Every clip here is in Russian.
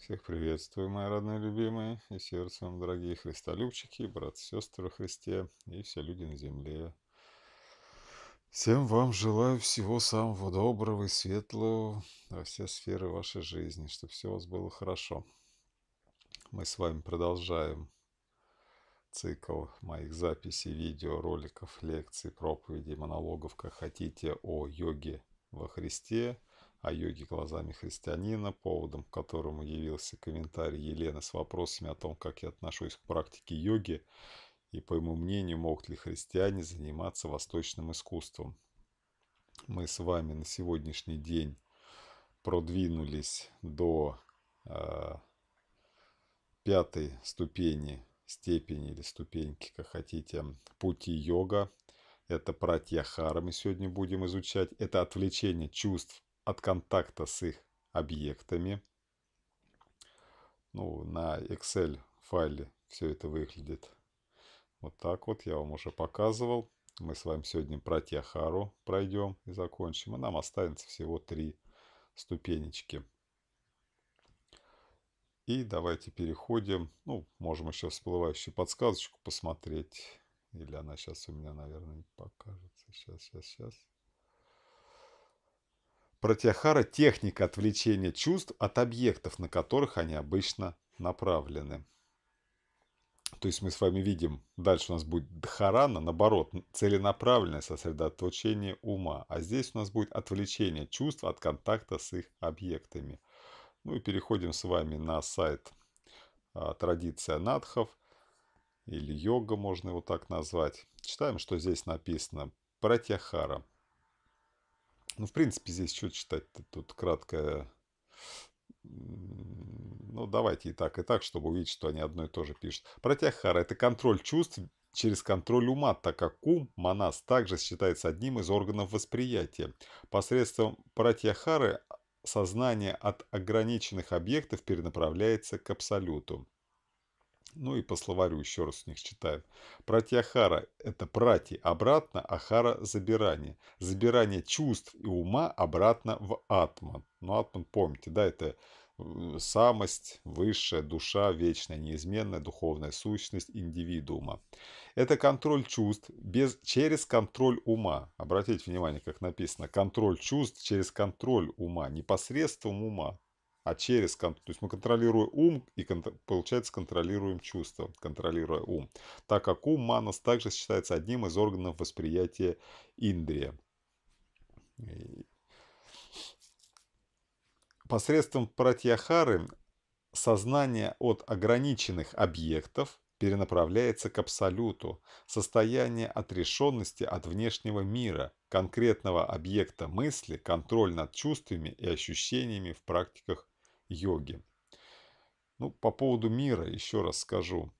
Всех приветствую, мои родные любимые, и сердцем, дорогие христолюбчики, братцы, сестры во Христе, и все люди на земле. Всем вам желаю всего самого доброго и светлого во все сферы вашей жизни, чтобы все у вас было хорошо. Мы с вами продолжаем цикл моих записей, видео, роликов, лекций, проповедей, монологов, как хотите, о йоге во Христе – о йоге глазами христианина, поводом к которому явился комментарий Елены с вопросами о том, как я отношусь к практике йоги и, по моему мнению, могут ли христиане заниматься восточным искусством. Мы с вами на сегодняшний день продвинулись до э, пятой ступени, степени или ступеньки, как хотите, пути йога. Это пратьяхара мы сегодня будем изучать. Это отвлечение чувств от контакта с их объектами. Ну, на Excel файле все это выглядит вот так вот. Я вам уже показывал. Мы с вами сегодня про Тиахару пройдем и закончим. И нам останется всего три ступенечки. И давайте переходим. Ну, можем еще всплывающую подсказочку посмотреть. Или она сейчас у меня, наверное, не покажется. Сейчас, сейчас, сейчас. Протиахара – техника отвлечения чувств от объектов, на которых они обычно направлены. То есть мы с вами видим, дальше у нас будет дхарана, наоборот, целенаправленное сосредоточение ума. А здесь у нас будет отвлечение чувств от контакта с их объектами. Ну и переходим с вами на сайт а, «Традиция надхов» или «Йога», можно его так назвать. Читаем, что здесь написано. Пратьяхара – ну, в принципе, здесь что читать-то тут краткое. Ну, давайте и так, и так, чтобы увидеть, что они одно и то же пишут. Протяхара – это контроль чувств через контроль ума, так как ум, манас, также считается одним из органов восприятия. Посредством пратьяхары сознание от ограниченных объектов перенаправляется к абсолюту. Ну и по словарю еще раз у них читаем. Прати Ахара это прати обратно, ахара – забирание. Забирание чувств и ума обратно в атман. Ну атман, помните, да, это э, самость, высшая душа, вечная, неизменная духовная сущность индивидуума. Это контроль чувств без, через контроль ума. Обратите внимание, как написано. Контроль чувств через контроль ума, непосредством ума а через... То есть мы контролируем ум и, получается, контролируем чувства, контролируя ум. Так как ум, манас, также считается одним из органов восприятия индрия. Посредством пратьяхары сознание от ограниченных объектов перенаправляется к абсолюту, состояние отрешенности от внешнего мира, конкретного объекта мысли, контроль над чувствами и ощущениями в практиках йоги. Ну, по поводу мира еще раз скажу.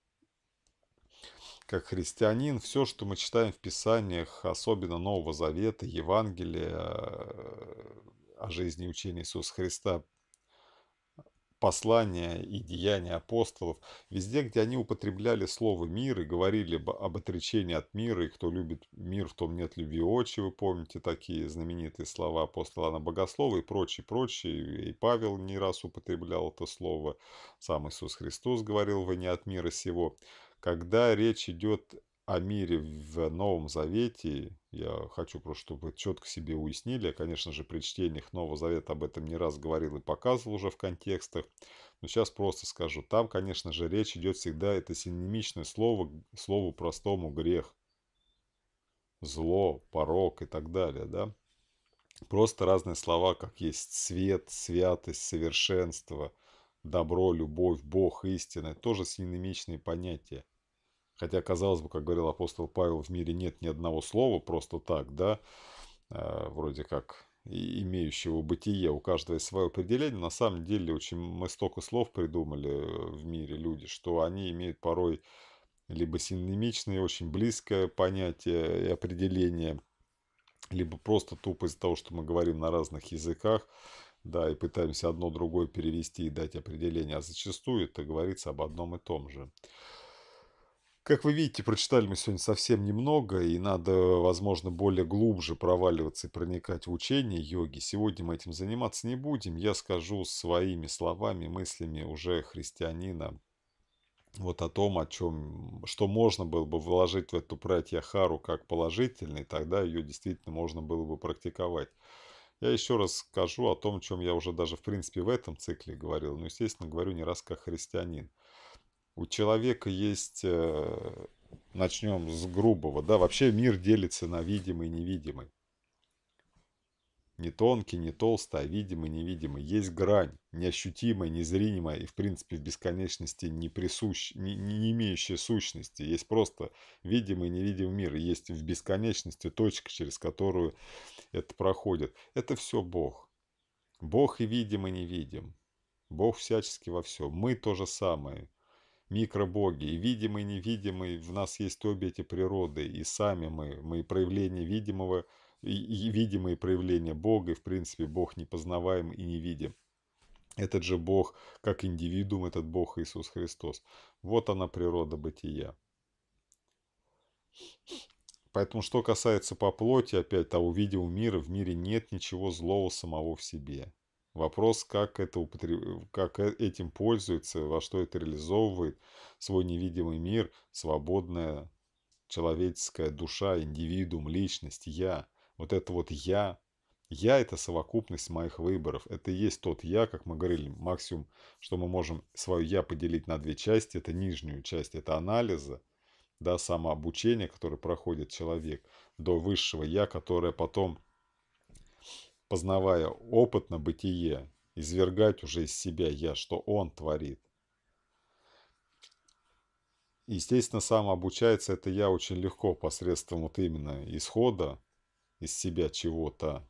Как христианин, все, что мы читаем в Писаниях, особенно Нового Завета, Евангелия, э, о жизни и учении Иисуса Христа, послания и деяния апостолов, везде, где они употребляли слово «мир» и говорили об отречении от мира, и кто любит мир, в том нет любви очи, вы помните такие знаменитые слова апостола на Богослова и прочее, прочее, и Павел не раз употреблял это слово, сам Иисус Христос говорил «вы не от мира сего». Когда речь идет о мире в Новом Завете, я хочу просто, чтобы вы четко себе уяснили. Я, конечно же, при чтениях Нового Завета об этом не раз говорил и показывал уже в контекстах. Но сейчас просто скажу. Там, конечно же, речь идет всегда, это синонимичное слово, слову простому грех. Зло, порог и так далее, да. Просто разные слова, как есть свет, святость, совершенство, добро, любовь, Бог, истина. тоже синонимичные понятия. Хотя, казалось бы, как говорил апостол Павел, в мире нет ни одного слова просто так, да, э, вроде как имеющего бытие, у каждого есть свое определение. На самом деле, очень мы столько слов придумали э, в мире люди, что они имеют порой либо синонимичные, очень близкое понятие и определение, либо просто тупо из-за того, что мы говорим на разных языках, да, и пытаемся одно другое перевести и дать определение, а зачастую это говорится об одном и том же. Как вы видите, прочитали мы сегодня совсем немного, и надо, возможно, более глубже проваливаться и проникать в учение йоги. Сегодня мы этим заниматься не будем. Я скажу своими словами, мыслями уже христианина вот о том, о чем, что можно было бы вложить в эту пратьяхару как положительный, тогда ее действительно можно было бы практиковать. Я еще раз скажу о том, о чем я уже даже в принципе в этом цикле говорил, но, естественно, говорю не раз как христианин у человека есть, э, начнем с грубого, да, вообще мир делится на видимый и невидимый. Не тонкий, не толстый, а видимый, невидимый. Есть грань, неощутимая, незримая и, в принципе, в бесконечности не, присущ, не, не имеющая сущности. Есть просто видимый и невидимый мир. есть в бесконечности точка, через которую это проходит. Это все Бог. Бог и видим, и невидим. Бог всячески во все, Мы то же самое – микробоги, и видимый, и невидимый, в нас есть обе эти природы, и сами мы, мы проявление видимого, и, и видимые проявления Бога, и в принципе Бог непознаваем и невидим. Этот же Бог, как индивидуум, этот Бог Иисус Христос. Вот она природа бытия. Поэтому, что касается по плоти, опять того видео мира, в мире нет ничего злого самого в себе. Вопрос, как, это употреб... как э, этим пользуется, во что это реализовывает свой невидимый мир, свободная человеческая душа, индивидуум, личность, я. Вот это вот я. Я – это совокупность моих выборов. Это и есть тот я, как мы говорили, максимум, что мы можем свое я поделить на две части. Это нижнюю часть, это анализа, да, самообучение, которое проходит человек, до высшего я, которое потом – познавая опытно бытие, извергать уже из себя я, что он творит. Естественно, сам обучается это я очень легко посредством вот именно исхода из себя чего-то,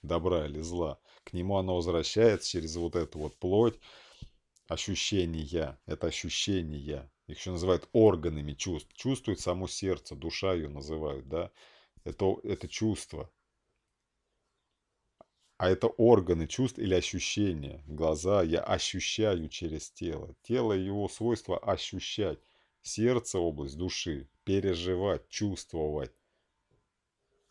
добра или зла. К нему оно возвращается через вот эту вот плоть, ощущения, это ощущения. Их еще называют органами чувств. Чувствует само сердце, душа ее называют, да. Это, это чувство, а это органы чувств или ощущения. Глаза я ощущаю через тело. Тело и его свойство ощущать. Сердце – область души. Переживать, чувствовать.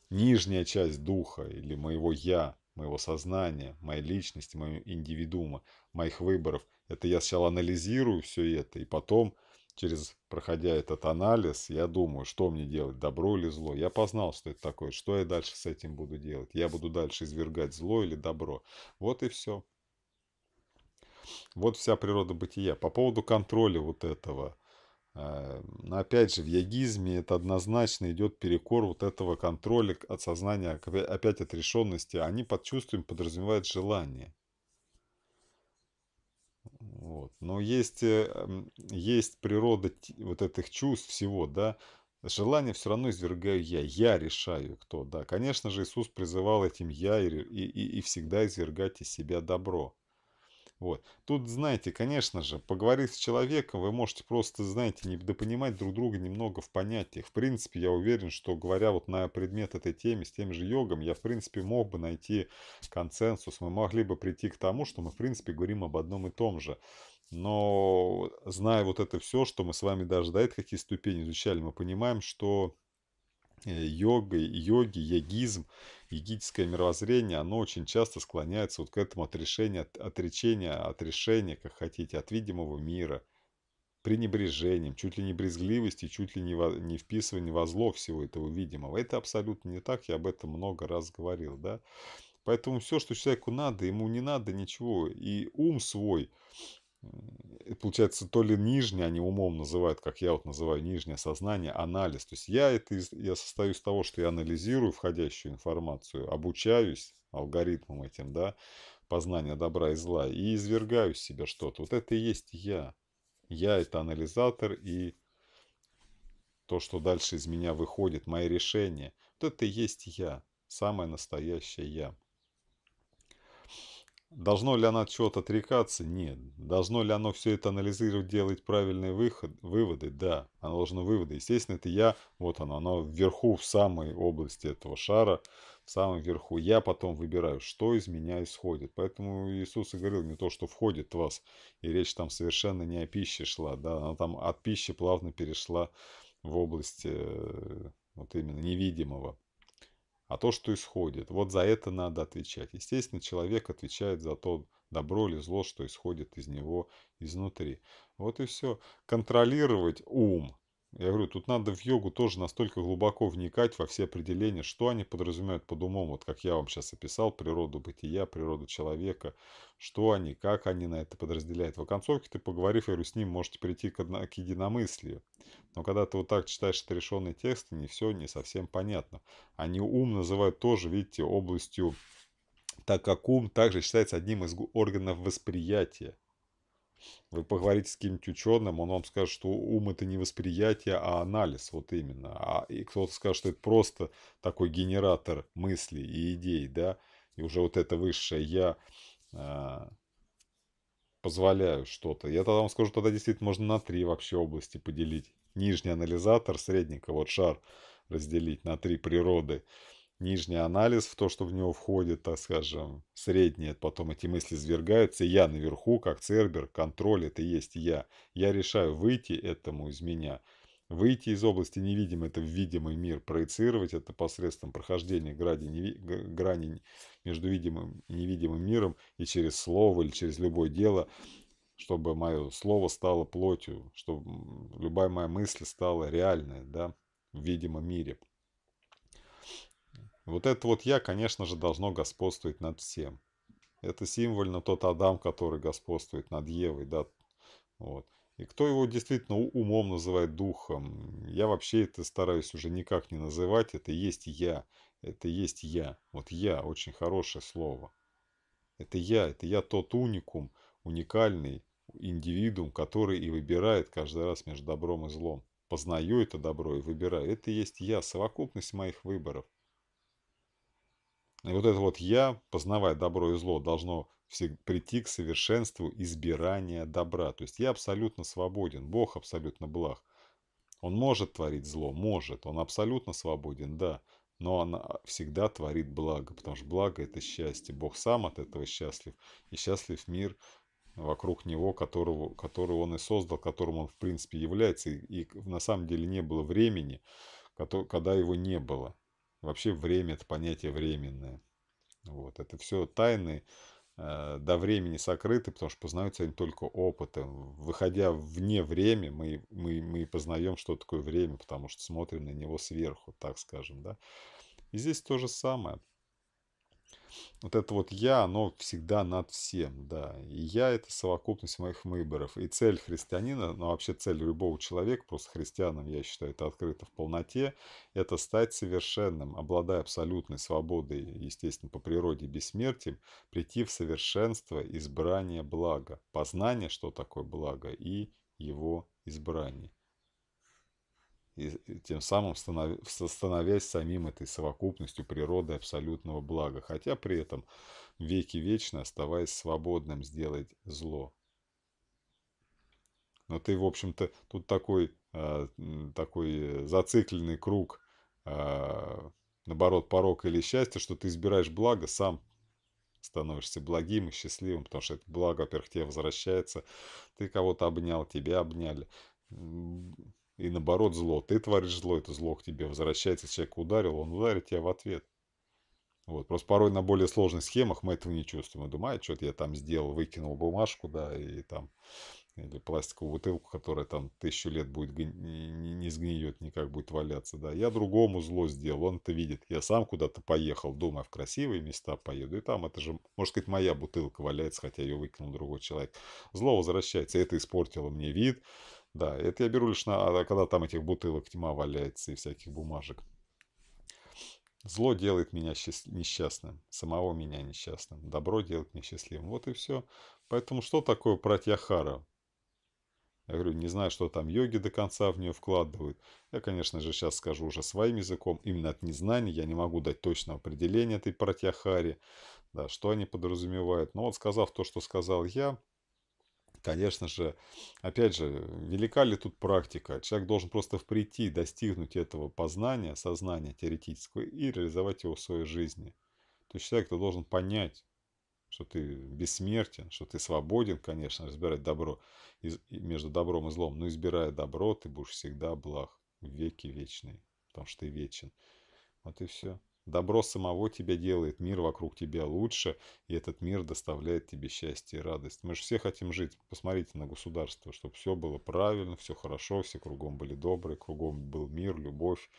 Нижняя часть духа или моего «я», моего сознания, моей личности, моего индивидуума, моих выборов. Это я сначала анализирую все это, и потом – через, проходя этот анализ, я думаю, что мне делать, добро или зло. Я познал, что это такое, что я дальше с этим буду делать. Я буду дальше извергать зло или добро. Вот и все. Вот вся природа бытия. По поводу контроля вот этого. Э, Но ну, опять же, в ягизме это однозначно идет перекор вот этого контроля от сознания, опять отрешенности. Они под чувством подразумевают желание. Вот. Но есть, э, есть природа вот этих чувств всего, да, Желание все равно извергаю я, я решаю кто, да. Конечно же, Иисус призывал этим я и, и, и всегда извергать из себя добро. Вот. Тут, знаете, конечно же, поговорить с человеком, вы можете просто, знаете, недопонимать друг друга немного в понятиях. В принципе, я уверен, что говоря вот на предмет этой темы с тем же йогом, я, в принципе, мог бы найти консенсус. Мы могли бы прийти к тому, что мы, в принципе, говорим об одном и том же. Но зная вот это все, что мы с вами даже до этого какие ступени изучали, мы понимаем, что Э, йогой, йоги, йогизм, йогическое мировоззрение, оно очень часто склоняется вот к этому отрешению, от, отречению, отрешению, как хотите, от видимого мира, пренебрежением, чуть ли не брезгливости, чуть ли не, во, не вписывание во зло всего этого видимого. Это абсолютно не так, я об этом много раз говорил, да. Поэтому все, что человеку надо, ему не надо ничего. И ум свой, Э, получается, то ли нижнее, они умом называют, как я вот называю, нижнее сознание, анализ. То есть я, это, я состою из того, что я анализирую входящую информацию, обучаюсь алгоритмам этим, да, познания добра и зла, и извергаю из себя что-то. Вот это и есть я. Я – это анализатор, и то, что дальше из меня выходит, мои решения. Вот это и есть я, самое настоящее я. Должно ли оно от чего-то отрекаться? Нет. Должно ли оно все это анализировать, делать правильные выход, выводы? Да, оно должно выводы. Естественно, это я, вот оно, оно вверху, в самой области этого шара, в самом верху. Я потом выбираю, что из меня исходит. Поэтому Иисус и говорил, не то, что входит в вас. И речь там совершенно не о пище шла, да, она там от пищи плавно перешла в область э, вот именно невидимого а то, что исходит. Вот за это надо отвечать. Естественно, человек отвечает за то добро или зло, что исходит из него изнутри. Вот и все. Контролировать ум я говорю, тут надо в йогу тоже настолько глубоко вникать во все определения, что они подразумевают под умом, вот как я вам сейчас описал, природу бытия, природу человека, что они, как они на это подразделяют. В оконцовке ты, поговорив, я говорю, с ним можете прийти к, к единомыслию. Но когда ты вот так читаешь это решенные тексты, не все не совсем понятно. Они ум называют тоже, видите, областью, так как ум также считается одним из органов восприятия. Вы поговорите с каким-нибудь ученым, он вам скажет, что ум это не восприятие, а анализ, вот именно. А, и кто-то скажет, что это просто такой генератор мыслей и идей, да, и уже вот это высшее я э, позволяю что-то. Я тогда вам скажу, тогда действительно можно на три вообще области поделить. Нижний анализатор, средний, вот шар разделить на три природы – Нижний анализ в то, что в него входит, так скажем, средний, потом эти мысли свергаются, я наверху, как цербер, контроль, это есть я. Я решаю выйти этому из меня, выйти из области невидимой, это в видимый мир, проецировать это посредством прохождения грани, грани между видимым и невидимым миром и через слово или через любое дело, чтобы мое слово стало плотью, чтобы любая моя мысль стала реальной, да, в видимом мире. Вот это вот «я», конечно же, должно господствовать над всем. Это символьно тот Адам, который господствует над Евой, да. Вот. И кто его действительно умом называет духом, я вообще это стараюсь уже никак не называть. Это есть я. Это есть я. Вот я. Очень хорошее слово. Это я. Это я тот уникум, уникальный индивидуум, который и выбирает каждый раз между добром и злом. Познаю это добро и выбираю. Это есть я, совокупность моих выборов. И вот это вот «я», познавая добро и зло, должно прийти к совершенству избирания добра. То есть я абсолютно свободен, Бог абсолютно благ. Он может творить зло, может, он абсолютно свободен, да, но он а, всегда творит благо, потому что благо – это счастье. Бог сам от этого счастлив, и счастлив мир вокруг него, которого, которого он и создал, которым он в принципе является, и, и на самом деле не было времени, когда его не было. Вообще время – это понятие временное. Вот, это все тайны э, до времени сокрыты, потому что познаются они только опытом. Выходя вне время, мы, мы, мы познаем, что такое время, потому что смотрим на него сверху, так скажем. Да? И здесь то же самое. Вот это вот «я», оно всегда над всем, да. И «я» — это совокупность моих выборов. И цель христианина, ну а вообще цель любого человека, просто христианам, я считаю, это открыто в полноте, это стать совершенным, обладая абсолютной свободой, естественно, по природе бессмертием, прийти в совершенство избрание блага, познание, что такое благо, и его избрание и тем самым станов... становясь самим этой совокупностью природы абсолютного блага, хотя при этом веки вечно оставаясь свободным сделать зло. Но ты, в общем-то, тут такой, э, такой э, зацикленный круг, э, наоборот, порог или счастье, что ты избираешь благо, сам становишься благим и счастливым, потому что это благо, во-первых, тебе возвращается, ты кого-то обнял, тебя обняли и наоборот зло. Ты творишь зло, это зло к тебе возвращается. Человек ударил, он ударит тебя в ответ. Вот. Просто порой на более сложных схемах мы этого не чувствуем. Мы думаем, а, что-то я там сделал, выкинул бумажку, да, и там или пластиковую бутылку, которая там тысячу лет будет гни... не сгниет, никак будет валяться, да. Я другому зло сделал, он это видит. Я сам куда-то поехал, думаю, в красивые места поеду, и там это же, можно сказать, моя бутылка валяется, хотя ее выкинул другой человек. Зло возвращается, это испортило мне вид, да, это я беру лишь на, а, когда там этих бутылок тьма валяется и всяких бумажек. Зло делает меня несчастным, самого меня несчастным. Добро делает меня счастливым. Вот и все. Поэтому что такое пратьяхара? Я говорю, не знаю, что там йоги до конца в нее вкладывают. Я, конечно же, сейчас скажу уже своим языком. Именно от незнания я не могу дать точного определения этой пратьяхари. Да, что они подразумевают. Но вот сказав то, что сказал я, конечно же, опять же, велика ли тут практика? Человек должен просто прийти, достигнуть этого познания, сознания теоретического и реализовать его в своей жизни. То есть человек -то должен понять, что ты бессмертен, что ты свободен, конечно, разбирать добро из, между добром и злом, но избирая добро, ты будешь всегда благ, веки вечный, потому что ты вечен. Вот и все. Добро самого тебя делает, мир вокруг тебя лучше, и этот мир доставляет тебе счастье и радость. Мы же все хотим жить. Посмотрите на государство, чтобы все было правильно, все хорошо, все кругом были добрые, кругом был мир, любовь,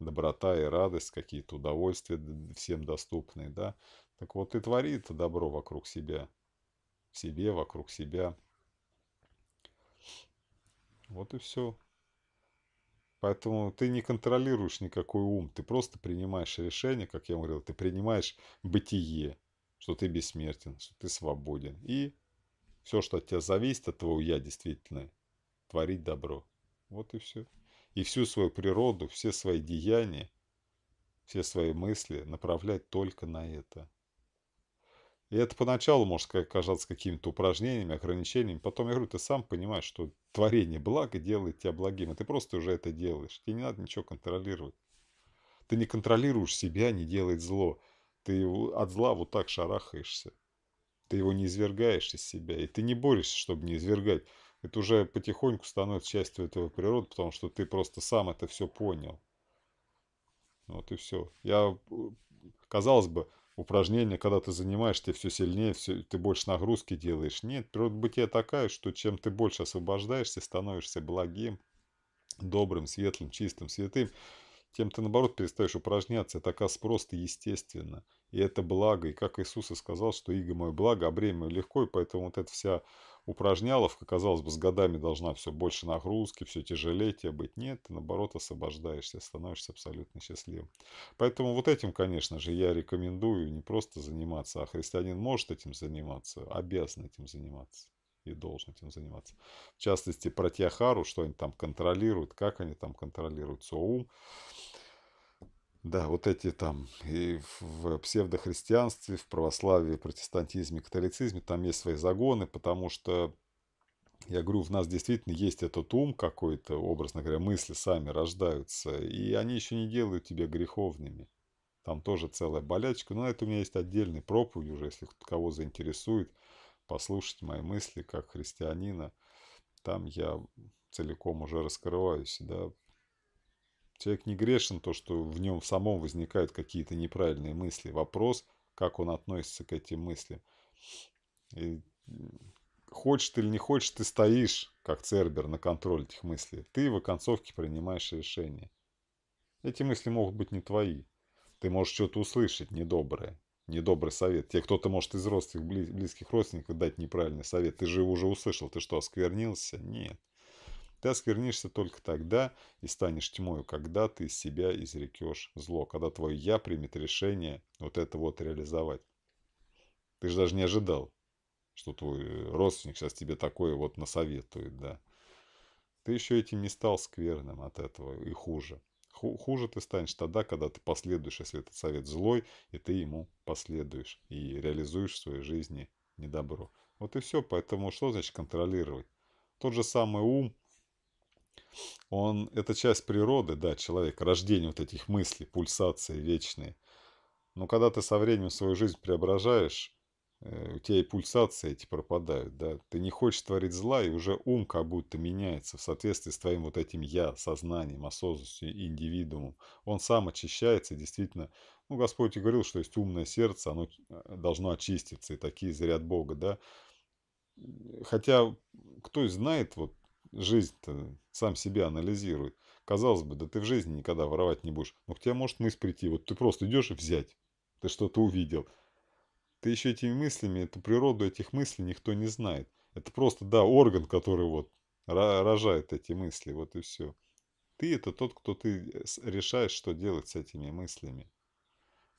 доброта и радость, какие-то удовольствия всем доступные, да. Так вот и твори это добро вокруг себя, в себе, вокруг себя. Вот и все. Поэтому ты не контролируешь никакой ум, ты просто принимаешь решение, как я говорил, ты принимаешь бытие, что ты бессмертен, что ты свободен. И все, что от тебя зависит, от твоего «я» действительно, творить добро. Вот и все. И всю свою природу, все свои деяния, все свои мысли направлять только на это. И это поначалу может казаться какими-то упражнениями, ограничениями. Потом, я говорю, ты сам понимаешь, что творение блага делает тебя благим. И ты просто уже это делаешь. Тебе не надо ничего контролировать. Ты не контролируешь себя, не делает зло. Ты от зла вот так шарахаешься. Ты его не извергаешь из себя. И ты не борешься, чтобы не извергать. Это уже потихоньку становится частью этого природы, потому что ты просто сам это все понял. Вот и все. Я, э, казалось бы, упражнения, когда ты занимаешь, ты все сильнее, все, ты больше нагрузки делаешь. Нет, природа бытия такая, что чем ты больше освобождаешься, становишься благим, добрым, светлым, чистым, святым, тем ты, наоборот, перестаешь упражняться. Это, как просто естественно. И это благо. И как Иисус и сказал, что иго мое благо, а бремя легко. И поэтому вот эта вся упражняловка, казалось бы, с годами должна все больше нагрузки, все тяжелее тебе быть. Нет, ты наоборот освобождаешься, становишься абсолютно счастливым. Поэтому вот этим, конечно же, я рекомендую не просто заниматься, а христианин может этим заниматься, обязан этим заниматься и должен этим заниматься. В частности, про Тиахару, что они там контролируют, как они там контролируют свой ум. Да, вот эти там и в псевдохристианстве, в православии, в протестантизме, католицизме там есть свои загоны, потому что, я говорю, в нас действительно есть этот ум какой-то, образно говоря, мысли сами рождаются, и они еще не делают тебя греховными. Там тоже целая болячка, но это у меня есть отдельный проповедь уже, если кого заинтересует, послушать мои мысли как христианина. Там я целиком уже раскрываюсь, да, Человек не грешен, то, что в нем самом возникают какие-то неправильные мысли. Вопрос, как он относится к этим мыслям. И хочешь или не хочешь, ты стоишь, как Цербер, на контроле этих мыслей. Ты в оконцовке принимаешь решение. Эти мысли могут быть не твои. Ты можешь что-то услышать недоброе, недобрый совет. Тебе кто-то может из родственников, близких родственников дать неправильный совет. Ты же его уже услышал, ты что, осквернился? Нет. Ты осквернишься только тогда и станешь тьмою, когда ты из себя изрекешь зло, когда твое «я» примет решение вот это вот реализовать. Ты же даже не ожидал, что твой э, родственник сейчас тебе такое вот насоветует, да. Ты еще этим не стал скверным от этого и хуже. Хуже ты станешь тогда, когда ты последуешь, если этот совет злой, и ты ему последуешь и реализуешь в своей жизни недобро. Вот и все. Поэтому что значит контролировать? Тот же самый ум, он, это часть природы, да, человека, рождение вот этих мыслей, пульсации вечные. Но когда ты со временем свою жизнь преображаешь, э, у тебя и пульсации эти пропадают, да, ты не хочешь творить зла, и уже ум как будто меняется в соответствии с твоим вот этим я, сознанием, осознанностью, индивидуумом. Он сам очищается, действительно, ну, Господь и говорил, что есть умное сердце, оно э, должно очиститься, и такие заряд Бога, да. Хотя, кто знает, вот, жизнь-то, сам себя анализирует Казалось бы, да ты в жизни никогда воровать не будешь. Но к тебе может мысль прийти, вот ты просто идешь и взять. Ты что-то увидел. Ты еще этими мыслями, эту природу этих мыслей никто не знает. Это просто, да, орган, который вот рожает эти мысли, вот и все. Ты это тот, кто ты э, решаешь, что делать с этими мыслями.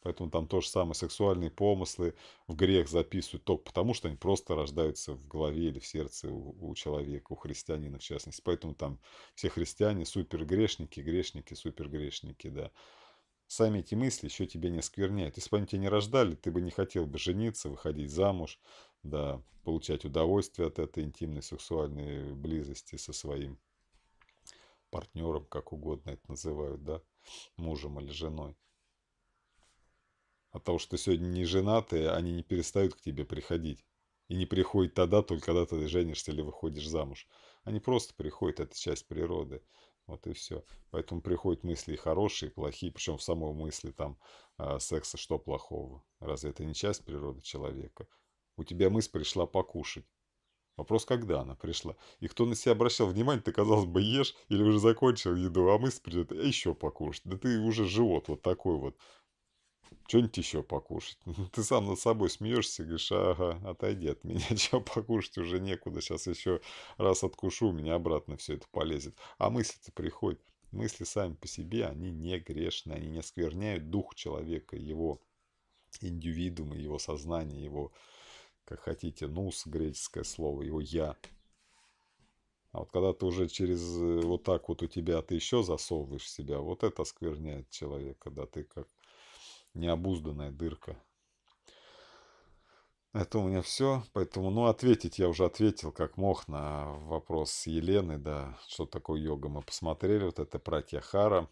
Поэтому там то же самое, сексуальные помыслы в грех записывают только потому, что они просто рождаются в голове или в сердце у, у человека, у христианина в частности. Поэтому там все христиане супергрешники, грешники, супергрешники, да. Сами эти мысли еще тебе не скверняют. Если бы они тебя не рождали, ты бы не хотел бы жениться, выходить замуж, да, получать удовольствие от этой интимной сексуальной близости со своим партнером, как угодно это называют, да, мужем или женой. От того, что ты сегодня не женатые, они не перестают к тебе приходить. И не приходят тогда, только когда ты женишься или выходишь замуж. Они просто приходят, это часть природы. Вот и все. Поэтому приходят мысли и хорошие, и плохие. Причем в самой мысли там а, секса что плохого? Разве это не часть природы человека? У тебя мысль пришла покушать. Вопрос, когда она пришла. И кто на себя обращал внимание, ты, казалось бы, ешь или уже закончил еду, а мысль придет, «Э, еще покушать. Да ты уже живот вот такой вот что-нибудь еще покушать. Ты сам над собой смеешься, говоришь, ага, отойди от меня, чего покушать уже некуда, сейчас еще раз откушу, у меня обратно все это полезет. А мысли-то приходят. Мысли сами по себе, они не грешны, они не оскверняют дух человека, его индивидуум, его сознание, его, как хотите, нус, греческое слово, его я. А вот когда ты уже через э, вот так вот у тебя ты еще засовываешь себя, вот это оскверняет человека, да ты как необузданная дырка. Это у меня все. Поэтому, ну, ответить я уже ответил, как мог, на вопрос Елены, да, что такое йога. Мы посмотрели, вот это пратьяхара,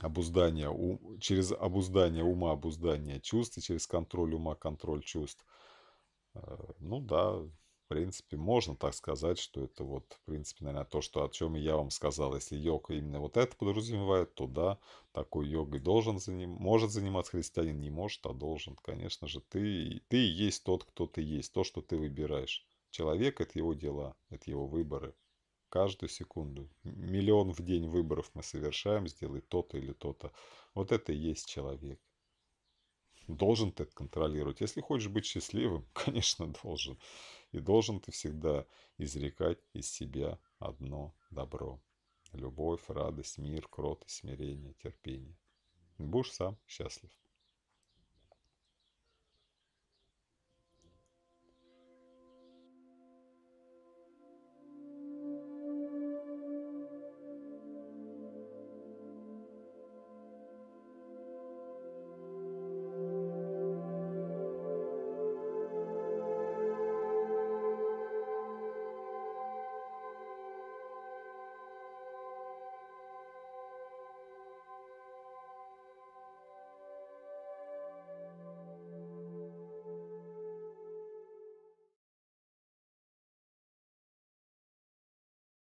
обуздание, ум, через обуздание ума, обуздание чувств, и через контроль ума, контроль чувств. Э, ну, да, в принципе, можно так сказать, что это вот, в принципе, наверное, то, что, о чем я вам сказал. Если йога именно вот это подразумевает, то да, такой йогой должен заним... может заниматься христианин, не может, а должен. Конечно же, ты, ты и есть тот, кто ты есть, то, что ты выбираешь. Человек – это его дела, это его выборы. Каждую секунду. Миллион в день выборов мы совершаем, сделай то-то или то-то. Вот это и есть человек. Должен ты это контролировать. Если хочешь быть счастливым, конечно, должен. И должен ты всегда изрекать из себя одно добро. Любовь, радость, мир, кротость, смирение, терпение. Будешь сам счастлив.